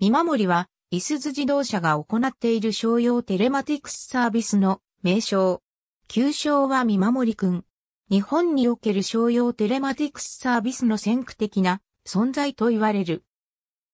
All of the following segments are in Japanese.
見守りは、いすズ自動車が行っている商用テレマティクスサービスの名称。旧称は見守りくん。日本における商用テレマティクスサービスの先駆的な存在と言われる。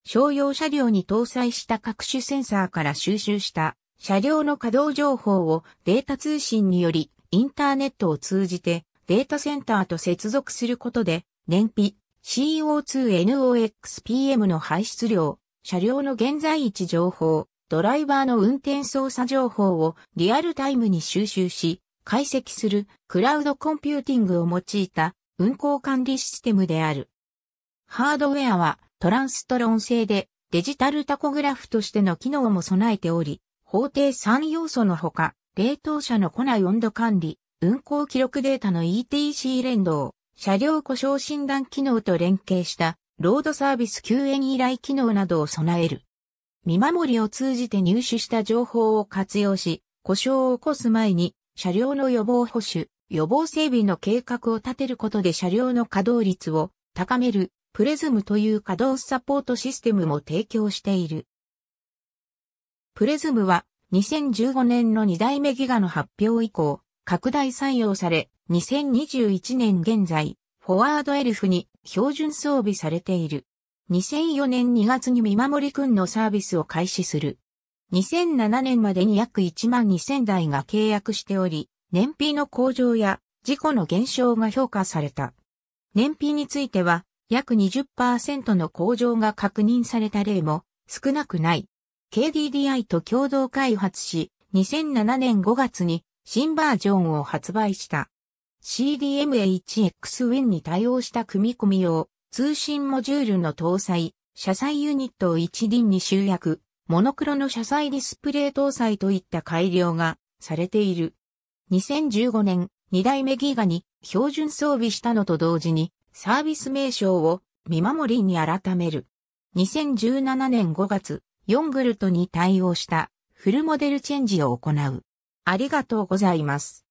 商用車両に搭載した各種センサーから収集した車両の稼働情報をデータ通信によりインターネットを通じてデータセンターと接続することで燃費 CO2NOXPM の排出量車両の現在位置情報、ドライバーの運転操作情報をリアルタイムに収集し、解析するクラウドコンピューティングを用いた運行管理システムである。ハードウェアはトランストロン製でデジタルタコグラフとしての機能も備えており、法定3要素のほか、冷凍車の庫内温度管理、運行記録データの ETC 連動、車両故障診断機能と連携したロードサービス救援依頼機能などを備える。見守りを通じて入手した情報を活用し、故障を起こす前に、車両の予防保守、予防整備の計画を立てることで車両の稼働率を高める、プレズムという稼働サポートシステムも提供している。プレズムは、2015年の2代目ギガの発表以降、拡大採用され、2021年現在、フォワードエルフに標準装備されている。2004年2月に見守り君のサービスを開始する。2007年までに約1万2000台が契約しており、燃費の向上や事故の減少が評価された。燃費については約20%の向上が確認された例も少なくない。KDDI と共同開発し、2007年5月に新バージョンを発売した。CDMA1X-Win に対応した組み込み用、通信モジュールの搭載、車載ユニットを一輪に集約、モノクロの車載ディスプレイ搭載といった改良がされている。2015年、2代目ギガに標準装備したのと同時に、サービス名称を見守りに改める。2017年5月、ヨングルトに対応したフルモデルチェンジを行う。ありがとうございます。